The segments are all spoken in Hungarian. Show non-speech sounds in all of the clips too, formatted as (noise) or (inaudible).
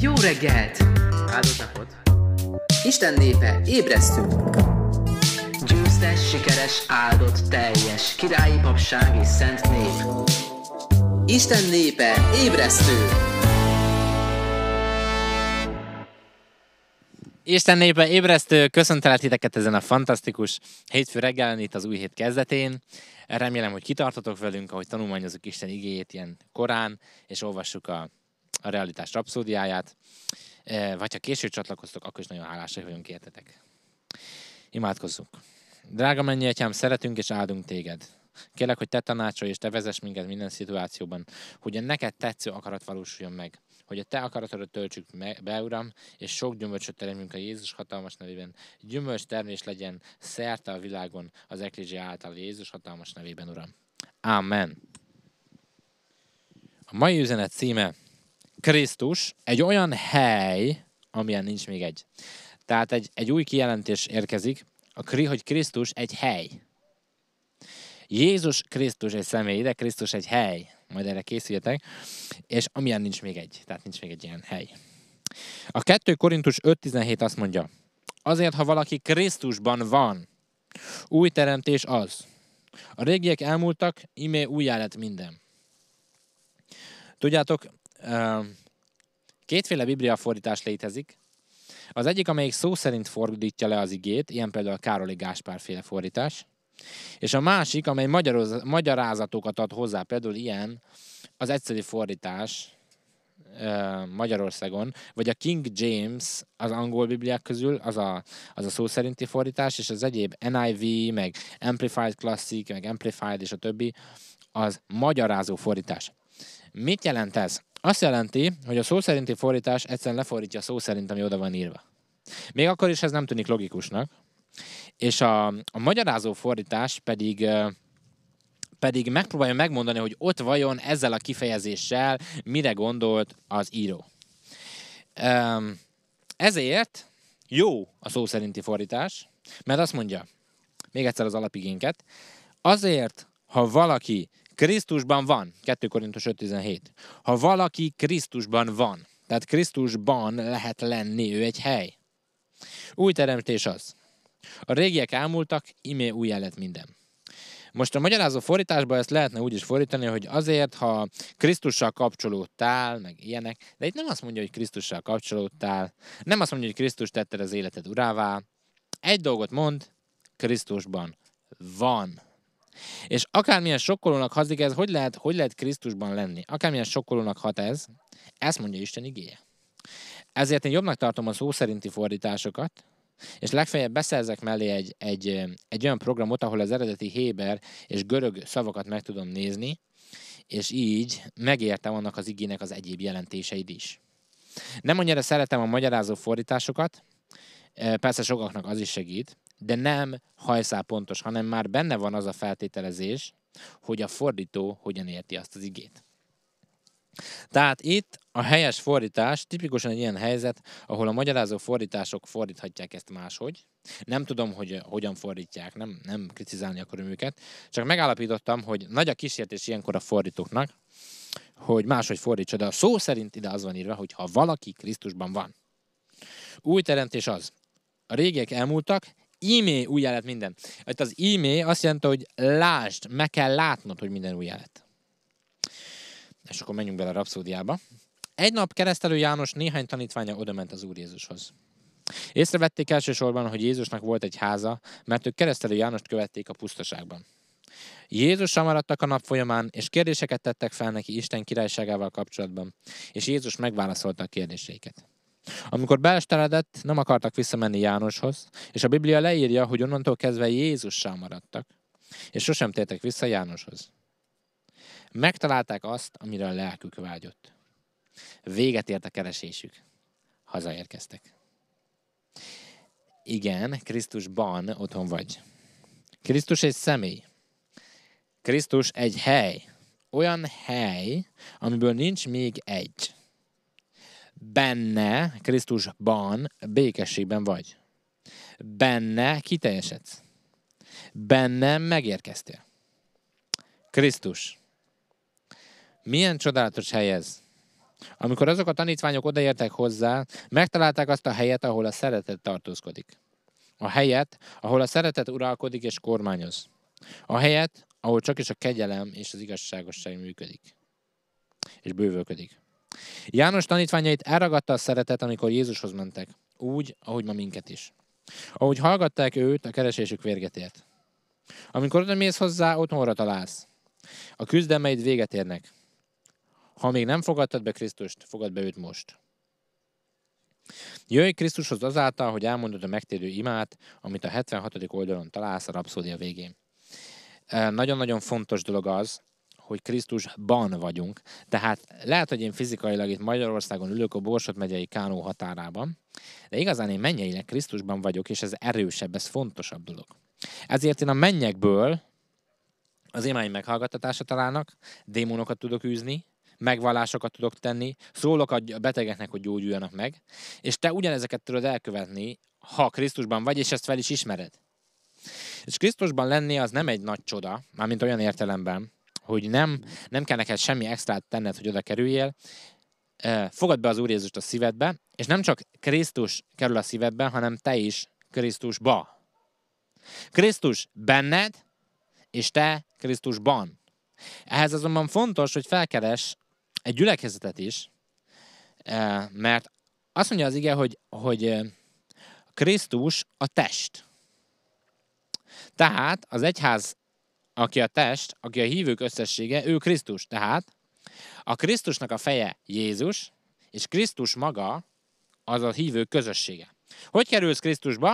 Jó reggelt! Áldott napot! Isten népe, ébresztünk! Győztes, sikeres, áldott, teljes, királyi papság és szent nép. Isten népe, ébresztő! Isten népe ébresztő, köszöntelek titeket ezen a fantasztikus hétfő reggelen itt az új hét kezdetén. Remélem, hogy kitartotok velünk, ahogy tanulmányozunk Isten igéjét ilyen korán, és olvassuk a a realitás rapszódiáját, e, vagy ha később csatlakoztok, akkor is nagyon hálásak vagyunk értetek. Imádkozzunk! Drága mennyi atyám, szeretünk és áldunk téged. Kérlek, hogy te tanácsolj és te vezess minket minden szituációban, hogy a neked tetsző akarat valósuljon meg. Hogy a te akaratodat töltsük be, Uram, és sok gyümölcsöt teremjünk a Jézus hatalmas nevében. Gyümölcs termés legyen szerte a világon az Eklézsia által Jézus hatalmas nevében, Uram. Amen. A mai üzenet címe Krisztus egy olyan hely, amilyen nincs még egy. Tehát egy, egy új kijelentés érkezik, a, kri hogy Krisztus egy hely. Jézus Krisztus egy személy, de Krisztus egy hely. Majd erre készüljetek. És amilyen nincs még egy. Tehát nincs még egy ilyen hely. A 2 Korintus 5.17 azt mondja, azért, ha valaki Krisztusban van, új teremtés az. A régiek elmúltak, imé újjá lett minden. Tudjátok, ehm, Kétféle bibliafordítás létezik. Az egyik, amelyik szó szerint fordítja le az igét, ilyen például a Károli Gáspár féle fordítás, és a másik, amely magyaroz, magyarázatokat ad hozzá, például ilyen az egyszerű fordítás Magyarországon, vagy a King James az angol bibliák közül, az a, az a szó szerinti fordítás, és az egyéb NIV, meg Amplified Classic, meg Amplified és a többi, az magyarázó fordítás. Mit jelent ez? Azt jelenti, hogy a szó szerinti fordítás egyszerűen lefordítja a szó szerint, ami oda van írva. Még akkor is ez nem tűnik logikusnak. És a, a magyarázó fordítás pedig pedig megpróbálja megmondani, hogy ott vajon ezzel a kifejezéssel mire gondolt az író. Ezért jó a szó szerinti fordítás, mert azt mondja, még egyszer az alapigénket, azért, ha valaki Krisztusban van, 2 Korintus 5.17. Ha valaki Krisztusban van, tehát Krisztusban lehet lenni, ő egy hely. Új teremtés az. A régiek elmúltak, imé új lett minden. Most a magyarázó fordításban ezt lehetne úgy is fordítani, hogy azért, ha Krisztussal kapcsolódtál, meg ilyenek, de itt nem azt mondja, hogy Krisztussal kapcsolódtál, nem azt mondja, hogy Krisztus tette az életed urává. Egy dolgot mond, Krisztusban van. És akármilyen sokkolónak hazik ez, hogy lehet, hogy lehet Krisztusban lenni? Akármilyen sokkolónak hat ez, ezt mondja Isten igéje. Ezért én jobbnak tartom a szó szerinti fordításokat, és legfeljebb beszerzek mellé egy, egy, egy olyan programot, ahol az eredeti héber és görög szavakat meg tudom nézni, és így megértem annak az igének az egyéb jelentéseid is. Nem annyira szeretem a magyarázó fordításokat, persze sokaknak az is segít, de nem hajszál pontos, hanem már benne van az a feltételezés, hogy a fordító hogyan érti azt az igét. Tehát itt a helyes fordítás tipikusan egy ilyen helyzet, ahol a magyarázó fordítások fordíthatják ezt máshogy. Nem tudom, hogy hogyan fordítják, nem, nem kritizálni akarom őket, csak megállapítottam, hogy nagy a kísértés ilyenkor a fordítóknak, hogy máshogy fordítsa, de a szó szerint ide az van írva, hogy ha valaki Krisztusban van. Új teremtés az. A régiek elmúltak, ímé újjá lett minden. Itt az ímé azt jelenti, hogy lásd, meg kell látnod, hogy minden újjá lett. És akkor menjünk bele a rapszódiába. Egy nap keresztelő János néhány tanítványa odament az Úr Jézushoz. Észrevették elsősorban, hogy Jézusnak volt egy háza, mert ők keresztelő Jánost követték a pusztaságban. Jézus maradtak a nap folyamán, és kérdéseket tettek fel neki Isten királyságával kapcsolatban, és Jézus megválaszolta a kérdéseiket. Amikor beesteredett, nem akartak visszamenni Jánoshoz, és a Biblia leírja, hogy onnantól kezdve Jézussal maradtak, és sosem tértek vissza Jánoshoz. Megtalálták azt, amire a lelkük vágyott. Véget ért a keresésük. Hazaérkeztek. Igen, Krisztusban otthon vagy. Krisztus egy személy. Krisztus egy hely. Olyan hely, amiből nincs még egy. Benne, Krisztusban, békességben vagy. Benne kiteljesedsz. Benne megérkeztél. Krisztus. Milyen csodálatos hely ez. Amikor azok a tanítványok odaértek hozzá, megtalálták azt a helyet, ahol a szeretet tartózkodik. A helyet, ahol a szeretet uralkodik és kormányoz. A helyet, ahol csak is a kegyelem és az igazságosság működik. És bővölködik. János tanítványait elragadta a szeretet, amikor Jézushoz mentek, úgy, ahogy ma minket is. Ahogy hallgatták őt, a keresésük véget ért. Amikor oda mész hozzá, otthonra találsz. A küzdelmeid véget érnek. Ha még nem fogadtad be Krisztust, fogad be őt most. Jöjj Krisztushoz azáltal, hogy elmondod a megtérő imát, amit a 76. oldalon találsz a rapszódia végén. Nagyon-nagyon fontos dolog az, hogy Krisztusban vagyunk. Tehát lehet, hogy én fizikailag itt Magyarországon ülök a Borsot megyei Kánó határában, de igazán én mennyeileg Krisztusban vagyok, és ez erősebb, ez fontosabb dolog. Ezért én a mennyekből az imáim meghallgattatása találnak, démonokat tudok űzni, megvallásokat tudok tenni, szólok a betegeknek, hogy gyógyuljanak meg, és te ugyanezeket tudod elkövetni, ha Krisztusban vagy, és ezt fel is ismered. És Krisztusban lenni az nem egy nagy csoda, mármint olyan értelemben, hogy nem, nem kell neked semmi extrát tenned, hogy oda kerüljél, fogad be az Úr Jézust a szívedbe, és nem csak Krisztus kerül a szívedbe, hanem te is Krisztusba. Krisztus benned, és te Krisztusban. Ehhez azonban fontos, hogy felkeres egy gyülekezetet is, mert azt mondja az ige, hogy, hogy Krisztus a test. Tehát az egyház aki a test, aki a hívők összessége, ő Krisztus. Tehát a Krisztusnak a feje Jézus, és Krisztus maga az a hívők közössége. Hogy kerülsz Krisztusba?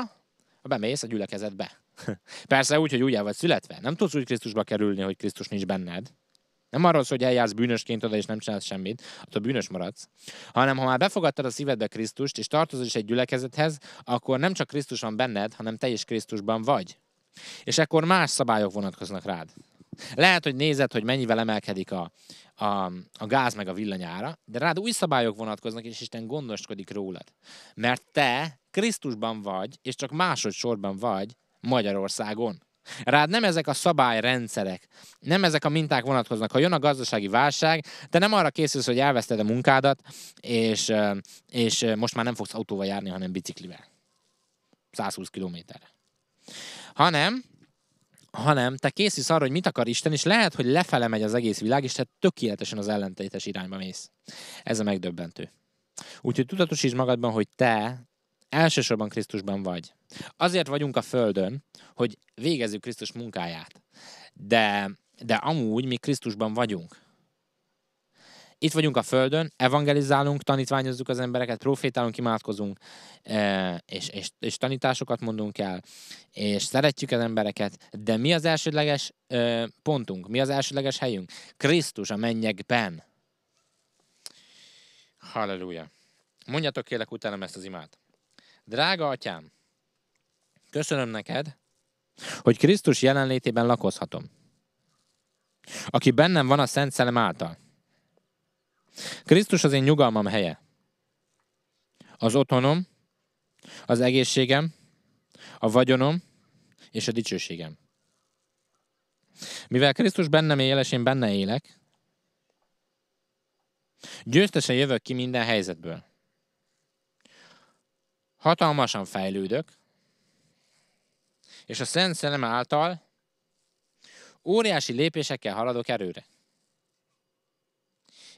Ha bemész a gyülekezetbe. (laughs) Persze úgy, hogy úgy el vagy születve. Nem tudsz úgy Krisztusba kerülni, hogy Krisztus nincs benned. Nem arról szól, hogy eljársz bűnösként oda és nem csinálsz semmit, attól bűnös maradsz, hanem ha már befogadtad a szívedbe Krisztust és tartozol is egy gyülekezethez, akkor nem csak Krisztus van benned, hanem te is Krisztusban vagy. És ekkor más szabályok vonatkoznak rád. Lehet, hogy nézed, hogy mennyivel emelkedik a, a, a gáz meg a villanyára, de rád új szabályok vonatkoznak, és Isten gondoskodik rólad. Mert te Krisztusban vagy, és csak másodszorban vagy Magyarországon. Rád nem ezek a szabályrendszerek, nem ezek a minták vonatkoznak. Ha jön a gazdasági válság, te nem arra készülsz, hogy elveszted a munkádat, és, és most már nem fogsz autóval járni, hanem biciklivel. 120 kilométerre hanem hanem te készülsz arra, hogy mit akar Isten, és lehet, hogy lefele megy az egész világ, és te tökéletesen az ellentétes irányba mész. Ez a megdöbbentő. Úgyhogy tudatosítsd magadban, hogy te elsősorban Krisztusban vagy. Azért vagyunk a Földön, hogy végezzük Krisztus munkáját. De, de amúgy mi Krisztusban vagyunk itt vagyunk a Földön, evangelizálunk, tanítványozzuk az embereket, profétálunk, imádkozunk, e, és, és, és tanításokat mondunk el, és szeretjük az embereket, de mi az elsődleges e, pontunk, mi az elsődleges helyünk? Krisztus a mennyekben. Halleluja. Mondjatok kérlek utána ezt az imát. Drága atyám, köszönöm neked, hogy Krisztus jelenlétében lakozhatom, aki bennem van a Szent Szelem által Krisztus az én nyugalmam helye. Az otthonom, az egészségem, a vagyonom és a dicsőségem. Mivel Krisztus bennem él, és én benne élek, győztesen jövök ki minden helyzetből. Hatalmasan fejlődök, és a Szent Szellem által óriási lépésekkel haladok erőre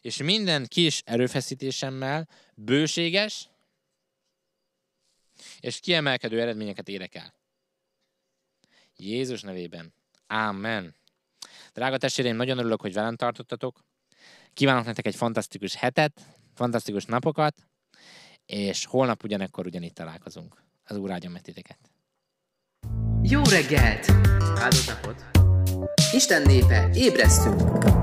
és minden kis erőfeszítésemmel bőséges és kiemelkedő eredményeket érek el. Jézus nevében. Amen. Drága testvéreim, nagyon örülök, hogy velem tartottatok. Kívánok nektek egy fantasztikus hetet, fantasztikus napokat, és holnap ugyanekkor ugyanitt találkozunk. Az Úr áldjon titeket. Jó reggelt! Áldott napot! Isten népe, ébresztünk!